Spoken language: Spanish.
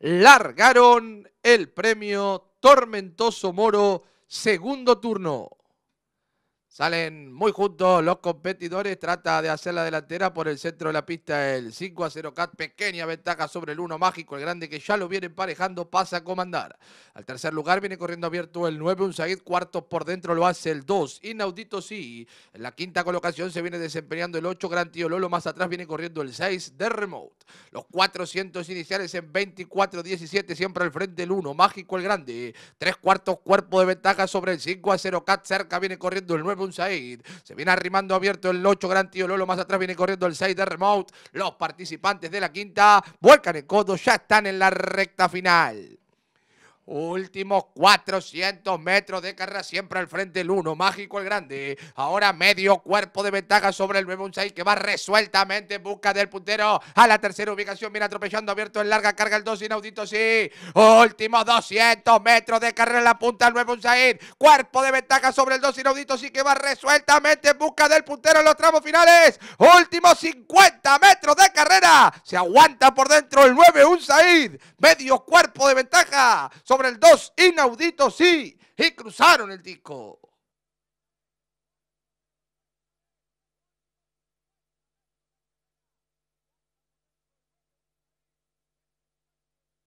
largaron el premio Tormentoso Moro, segundo turno. Salen muy juntos los competidores. Trata de hacer la delantera por el centro de la pista. El 5 a 0 Cat. Pequeña ventaja sobre el 1 mágico. El grande que ya lo viene emparejando pasa a comandar. Al tercer lugar viene corriendo abierto el 9. Un Said cuarto por dentro lo hace el 2. Inaudito sí. En la quinta colocación se viene desempeñando el 8. Gran tío Lolo. Más atrás viene corriendo el 6 de remote. Los 400 iniciales en 24-17. Siempre al frente el 1. Mágico el grande. Tres cuartos cuerpo de ventaja sobre el 5 a 0 Cat. Cerca viene corriendo el 9 Said. Se viene arrimando abierto el 8, gran tío Lolo. Más atrás viene corriendo el 6 de Remote. Los participantes de la quinta vuelcan el codo, ya están en la recta final. Últimos 400 metros de carrera siempre al frente el 1, mágico el grande. Ahora medio cuerpo de ventaja sobre el 9 que va resueltamente en busca del puntero a la tercera ubicación. Viene atropellando abierto en larga carga el 2 inaudito, sí. Últimos 200 metros de carrera en la punta el 9 un Cuerpo de ventaja sobre el 2 inaudito, sí que va resueltamente en busca del puntero en los tramos finales. Últimos 50 metros de carrera. Se aguanta por dentro el 9 un Medio cuerpo de ventaja. Sobre sobre el 2, inaudito sí, y cruzaron el disco.